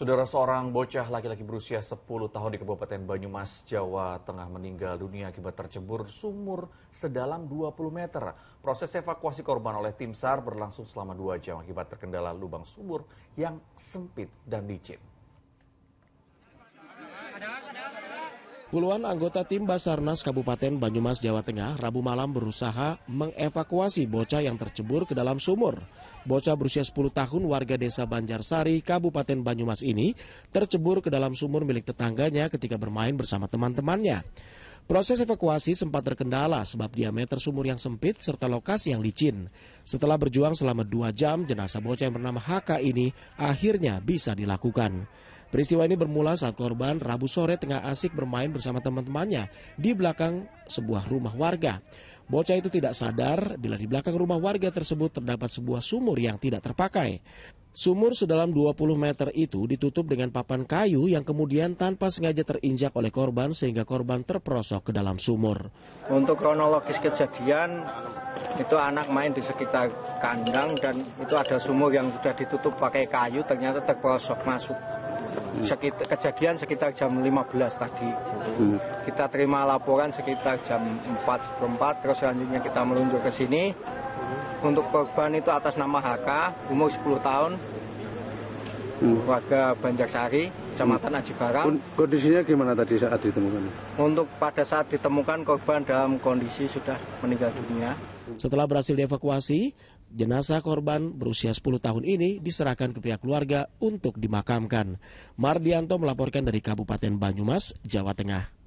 Saudara seorang bocah laki-laki berusia 10 tahun di Kabupaten Banyumas, Jawa Tengah meninggal dunia akibat tercebur sumur sedalam 20 meter. Proses evakuasi korban oleh tim SAR berlangsung selama 2 jam akibat terkendala lubang sumur yang sempit dan licin. Ada, ada, ada. Puluhan anggota tim Basarnas Kabupaten Banyumas, Jawa Tengah, Rabu malam berusaha mengevakuasi bocah yang tercebur ke dalam sumur. Bocah berusia 10 tahun warga desa Banjarsari, Kabupaten Banyumas ini tercebur ke dalam sumur milik tetangganya ketika bermain bersama teman-temannya. Proses evakuasi sempat terkendala sebab diameter sumur yang sempit serta lokasi yang licin. Setelah berjuang selama dua jam, jenazah bocah yang bernama HK ini akhirnya bisa dilakukan. Peristiwa ini bermula saat korban Rabu sore tengah asik bermain bersama teman-temannya di belakang sebuah rumah warga. Bocah itu tidak sadar bila di belakang rumah warga tersebut terdapat sebuah sumur yang tidak terpakai. Sumur sedalam 20 meter itu ditutup dengan papan kayu yang kemudian tanpa sengaja terinjak oleh korban sehingga korban terperosok ke dalam sumur. Untuk kronologis kejadian, itu anak main di sekitar kandang dan itu ada sumur yang sudah ditutup pakai kayu ternyata terperosok masuk sekitar, kejadian sekitar jam 15 tadi hmm. kita terima laporan sekitar jam 4 4 terus selanjutnya kita meluncur ke sini untuk korban itu atas nama HK umur 10 tahun warga Banjarsari, Kecamatan hmm. Barang. Kondisinya gimana tadi saat ditemukan? Untuk pada saat ditemukan korban dalam kondisi sudah meninggal dunia. Setelah berhasil dievakuasi, jenazah korban berusia 10 tahun ini diserahkan ke pihak keluarga untuk dimakamkan. Mardianto melaporkan dari Kabupaten Banyumas, Jawa Tengah.